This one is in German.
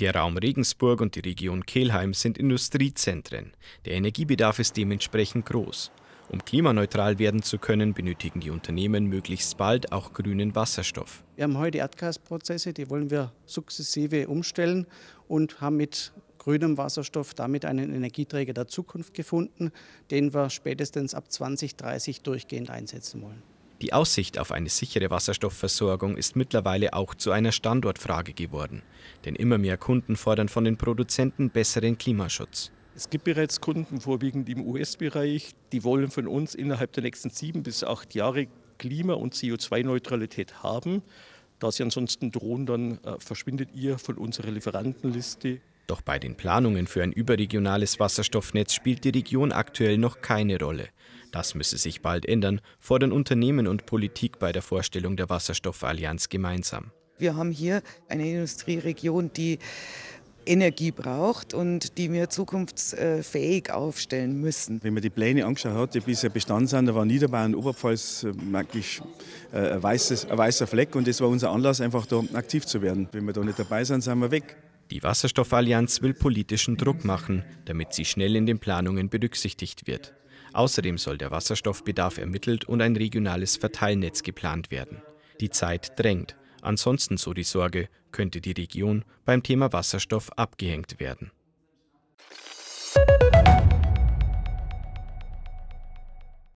Der Raum Regensburg und die Region Kelheim sind Industriezentren. Der Energiebedarf ist dementsprechend groß. Um klimaneutral werden zu können, benötigen die Unternehmen möglichst bald auch grünen Wasserstoff. Wir haben heute Erdgasprozesse, die wollen wir sukzessive umstellen und haben mit grünem Wasserstoff damit einen Energieträger der Zukunft gefunden, den wir spätestens ab 2030 durchgehend einsetzen wollen. Die Aussicht auf eine sichere Wasserstoffversorgung ist mittlerweile auch zu einer Standortfrage geworden, denn immer mehr Kunden fordern von den Produzenten besseren Klimaschutz. Es gibt bereits Kunden, vorwiegend im US-Bereich, die wollen von uns innerhalb der nächsten sieben bis acht Jahre Klima- und CO2-Neutralität haben, da sie ansonsten drohen, dann äh, verschwindet ihr von unserer Lieferantenliste. Doch bei den Planungen für ein überregionales Wasserstoffnetz spielt die Region aktuell noch keine Rolle. Das müsse sich bald ändern, fordern Unternehmen und Politik bei der Vorstellung der Wasserstoffallianz gemeinsam. Wir haben hier eine Industrieregion, die Energie braucht und die wir zukunftsfähig aufstellen müssen. Wenn man die Pläne angeschaut hat, die bisher bestanden sind, da war Niederbayern und Oberpfalz eigentlich äh, äh, ein, weißes, ein weißer Fleck und das war unser Anlass, einfach da aktiv zu werden. Wenn wir da nicht dabei sind, sind wir weg. Die Wasserstoffallianz will politischen Druck machen, damit sie schnell in den Planungen berücksichtigt wird. Außerdem soll der Wasserstoffbedarf ermittelt und ein regionales Verteilnetz geplant werden. Die Zeit drängt. Ansonsten, so die Sorge, könnte die Region beim Thema Wasserstoff abgehängt werden.